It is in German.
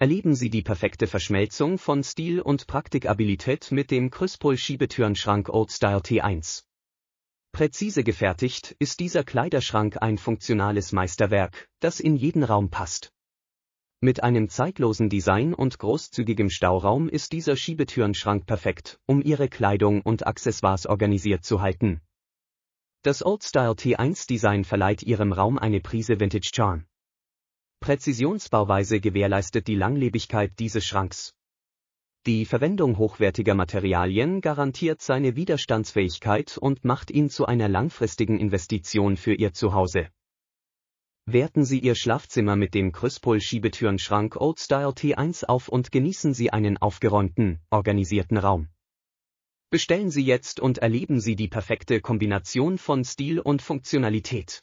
erleben Sie die perfekte Verschmelzung von Stil und Praktikabilität mit dem Crispol Schiebetürenschrank Old Style T1. Präzise gefertigt ist dieser Kleiderschrank ein funktionales Meisterwerk, das in jeden Raum passt. Mit einem zeitlosen Design und großzügigem Stauraum ist dieser Schiebetürenschrank perfekt, um Ihre Kleidung und Accessoires organisiert zu halten. Das Old Style T1 Design verleiht Ihrem Raum eine Prise Vintage Charm. Präzisionsbauweise gewährleistet die Langlebigkeit dieses Schranks. Die Verwendung hochwertiger Materialien garantiert seine Widerstandsfähigkeit und macht ihn zu einer langfristigen Investition für Ihr Zuhause. Werten Sie Ihr Schlafzimmer mit dem Krüspol-Schiebetürenschrank Old Style T1 auf und genießen Sie einen aufgeräumten, organisierten Raum. Bestellen Sie jetzt und erleben Sie die perfekte Kombination von Stil und Funktionalität.